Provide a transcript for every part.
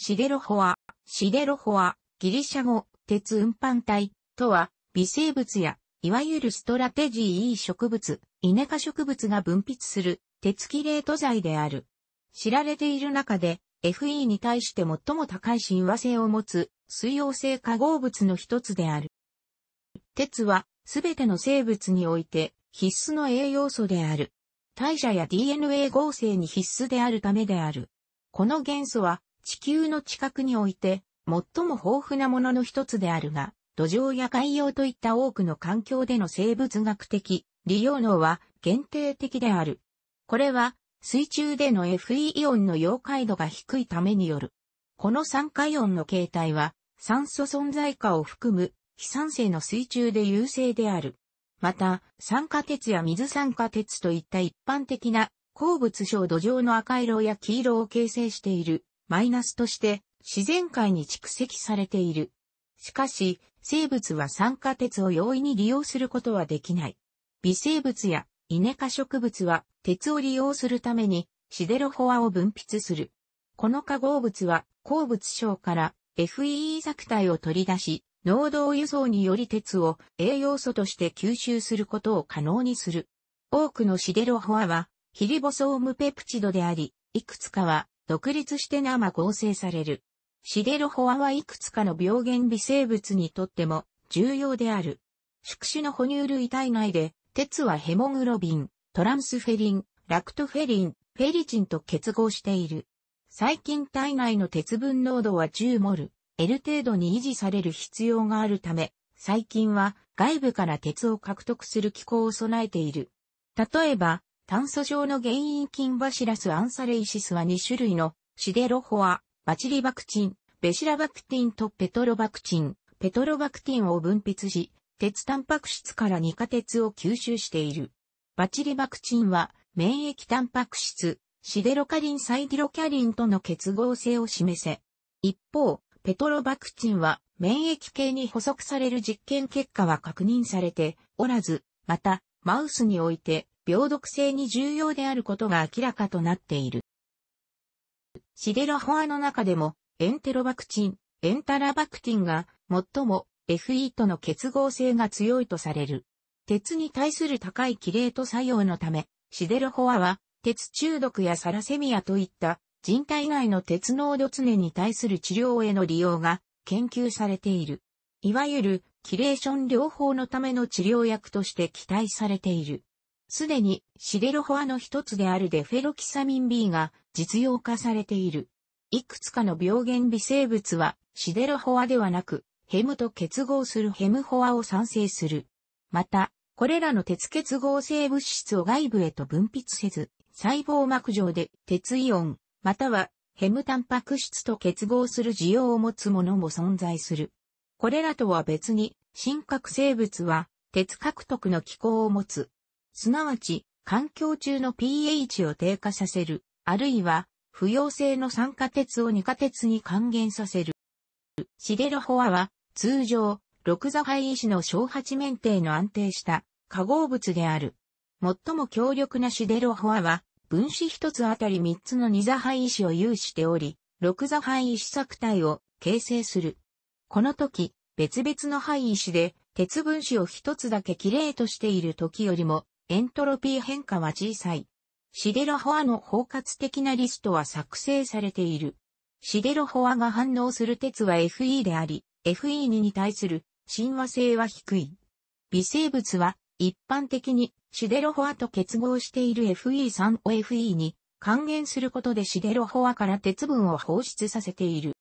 シデロホア、シデロホア、ギリシャ語、鉄運搬体、とは、微生物や、いわゆるストラテジー E 植物、イネ科植物が分泌する、鉄キレート剤である。知られている中で、FE に対して最も高い親和性を持つ、水溶性化合物の一つである。鉄は、すべての生物において、必須の栄養素である。代謝や DNA 合成に必須であるためである。この元素は地球の近くにおいて、最も豊富なものの一つであるが、土壌や海洋といった多くの環境での生物学的利用能は限定的である。これは水中での FE イオンの溶解度が低いためによる。この酸化イオンの形態は酸素存在化を含む非酸性の水中で優勢である。また、酸化鉄や水酸化鉄といった一般的な鉱物小土壌の赤色や黄色を形成しているマイナスとして自然界に蓄積されている。しかし、生物は酸化鉄を容易に利用することはできない。微生物やイネ科植物は鉄を利用するためにシデロフォアを分泌する。この化合物は鉱物症から FEE 作体を取り出し、濃度輸送により鉄を栄養素として吸収することを可能にする。多くのシデロフォアはヒリボソームペプチドであり、いくつかは独立して生合成される。シデロホアはいくつかの病原微生物にとっても重要である。宿主の哺乳類体内で、鉄はヘモグロビン、トランスフェリン、ラクトフェリン、フェリチンと結合している。細菌体内の鉄分濃度は10モル、L 程度に維持される必要があるため、細菌は外部から鉄を獲得する機構を備えている。例えば、炭素上の原因菌バシラスアンサレイシスは2種類のシデロホア、バチリバクチン、ベシラバクティンとペトロバクチン、ペトロバクティンを分泌し、鉄タンパク質から二化鉄を吸収している。バチリバクチンは免疫タンパク質、シデロカリンサイディロキャリンとの結合性を示せ。一方、ペトロバクチンは免疫系に補足される実験結果は確認されておらず、また、マウスにおいて病毒性に重要であることが明らかとなっている。シデロホアの中でも、エンテロバクチン、エンタラバクティンが、最も FE との結合性が強いとされる。鉄に対する高いキレート作用のため、シデロホアは、鉄中毒やサラセミアといった人体内の鉄濃度常に対する治療への利用が研究されている。いわゆるキレーション療法のための治療薬として期待されている。すでにシデロホアの一つであるデフェロキサミン B が実用化されている。いくつかの病原微生物はシデロホアではなくヘムと結合するヘムホアを産生する。また、これらの鉄結合性物質を外部へと分泌せず、細胞膜上で鉄イオン、またはヘムタンパク質と結合する需要を持つものも存在する。これらとは別に、真核生物は鉄獲得の機構を持つ。すなわち、環境中の pH を低下させる、あるいは、不溶性の酸化鉄を二化鉄に還元させる。シデロホアは、通常、六座灰石の小八面体の安定した化合物である。最も強力なシデロホアは、分子一つあたり三つの二座灰石を有しており、六座灰石作体を形成する。この時、別々の灰石で、鉄分子を一つだけ綺麗としている時よりも、エントロピー変化は小さい。シデロホアの包括的なリストは作成されている。シデロホアが反応する鉄は FE であり、FE2 に対する親和性は低い。微生物は一般的にシデロホアと結合している FE3 を FE に還元することでシデロホアから鉄分を放出させている。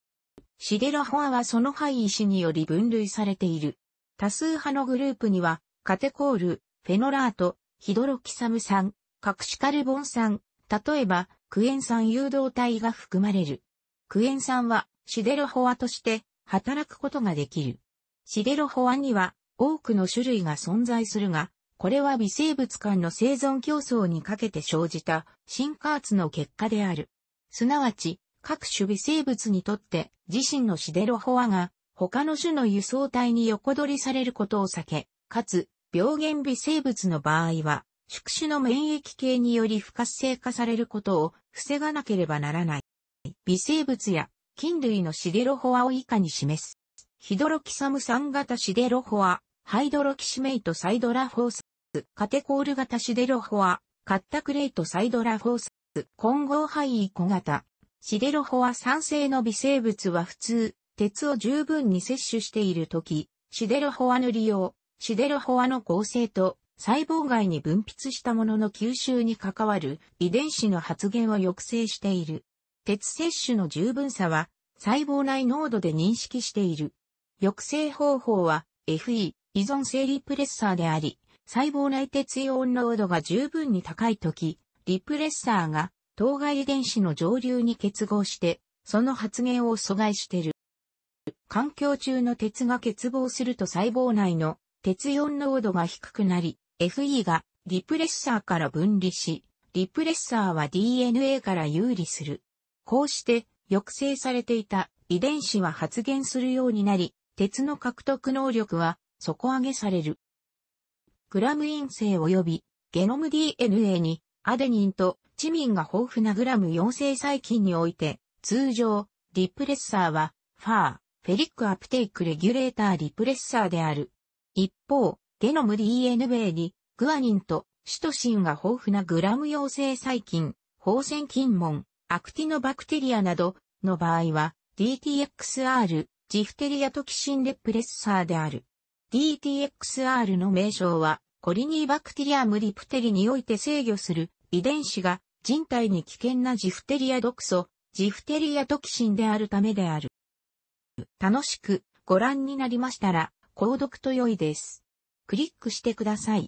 シデロホアはその範囲子により分類されている。多数派のグループには、カテコール、フェノラート、ヒドロキサム酸、カクシカルボン酸、例えば、クエン酸誘導体が含まれる。クエン酸は、シデロホアとして働くことができる。シデロホアには多くの種類が存在するが、これは微生物間の生存競争にかけて生じた進化圧の結果である。すなわち、各種微生物にとって自身のシデロホアが他の種の輸送体に横取りされることを避け、かつ病原微生物の場合は、宿主の免疫系により不活性化されることを防がなければならない。微生物や菌類のシデロホアを以下に示す。ヒドロキサム酸型シデロホア、ハイドロキシメイトサイドラフォース、カテコール型シデロホア、カッタクレイトサイドラフォース、混合肺囲小型、シデロホア酸性の微生物は普通、鉄を十分に摂取しているとき、シデロホアの利用、シデロホアの合成と細胞外に分泌したものの吸収に関わる遺伝子の発現を抑制している。鉄摂取の十分さは細胞内濃度で認識している。抑制方法は FE 依存性リプレッサーであり、細胞内鉄イオン濃度が十分に高いとき、リプレッサーが当該遺伝子の上流に結合して、その発現を阻害している。環境中の鉄が欠乏すると細胞内の鉄4濃度が低くなり、FE がリプレッサーから分離し、リプレッサーは DNA から有利する。こうして抑制されていた遺伝子は発現するようになり、鉄の獲得能力は底上げされる。グラム陰性及びゲノム DNA にアデニンとチミンが豊富なグラム陽性細菌において、通常、リプレッサーは、ファー、フェリックアプテイクレギュレーターリプレッサーである。一方、ゲノム DNA に、グアニンとシトシンが豊富なグラム陽性細菌、放線菌門、アクティノバクテリアなどの場合は DTXR、ジフテリアトキシンレプレッサーである。DTXR の名称はコリニーバクテリアムリプテリにおいて制御する遺伝子が人体に危険なジフテリア毒素、ジフテリアトキシンであるためである。楽しくご覧になりましたら購読と良いです。クリックしてください。